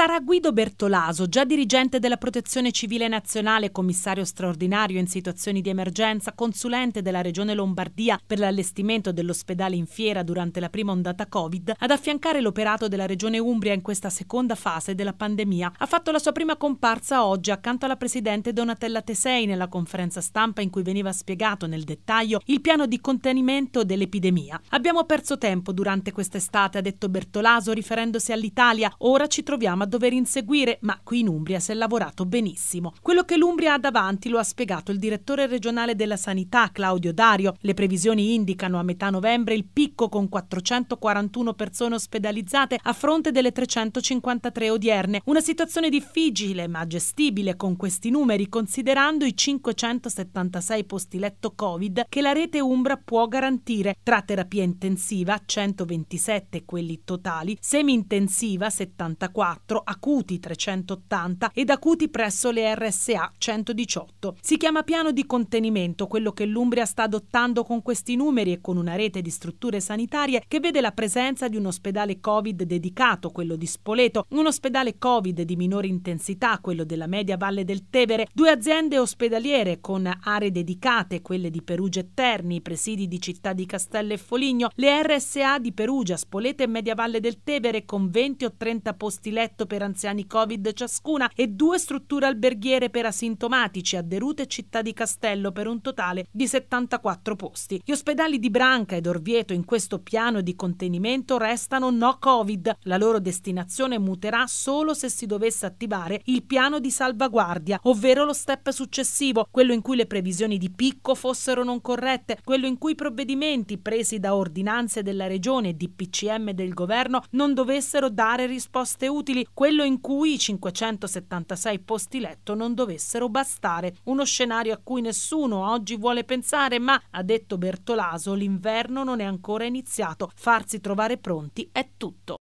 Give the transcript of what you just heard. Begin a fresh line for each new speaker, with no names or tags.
Sarà Guido Bertolaso, già dirigente della Protezione Civile Nazionale, commissario straordinario in situazioni di emergenza, consulente della Regione Lombardia per l'allestimento dell'ospedale in fiera durante la prima ondata Covid, ad affiancare l'operato della Regione Umbria in questa seconda fase della pandemia. Ha fatto la sua prima comparsa oggi accanto alla Presidente Donatella Tesei nella conferenza stampa in cui veniva spiegato nel dettaglio il piano di contenimento dell'epidemia. Abbiamo perso tempo durante quest'estate, ha detto Bertolaso riferendosi all'Italia, ora ci troviamo ad dover inseguire, ma qui in Umbria si è lavorato benissimo. Quello che l'Umbria ha davanti lo ha spiegato il direttore regionale della sanità Claudio Dario. Le previsioni indicano a metà novembre il picco con 441 persone ospedalizzate a fronte delle 353 odierne. Una situazione difficile ma gestibile con questi numeri considerando i 576 posti letto Covid che la rete Umbra può garantire tra terapia intensiva 127 quelli totali, semi intensiva 74 acuti 380 ed acuti presso le RSA 118. Si chiama piano di contenimento quello che l'Umbria sta adottando con questi numeri e con una rete di strutture sanitarie che vede la presenza di un ospedale Covid dedicato, quello di Spoleto, un ospedale Covid di minore intensità, quello della media Valle del Tevere, due aziende ospedaliere con aree dedicate, quelle di Perugia e Terni, i presidi di Città di Castello e Foligno, le RSA di Perugia, Spoleto e Media Valle del Tevere con 20 o 30 posti letto letto per anziani Covid ciascuna e due strutture alberghiere per asintomatici a Derute e Città di Castello per un totale di 74 posti. Gli ospedali di Branca ed Orvieto in questo piano di contenimento restano no Covid. La loro destinazione muterà solo se si dovesse attivare il piano di salvaguardia, ovvero lo step successivo, quello in cui le previsioni di picco fossero non corrette, quello in cui i provvedimenti presi da ordinanze della regione e di PCM del governo non dovessero dare risposte utili quello in cui i 576 posti letto non dovessero bastare, uno scenario a cui nessuno oggi vuole pensare, ma, ha detto Bertolaso, l'inverno non è ancora iniziato, farsi trovare pronti è tutto.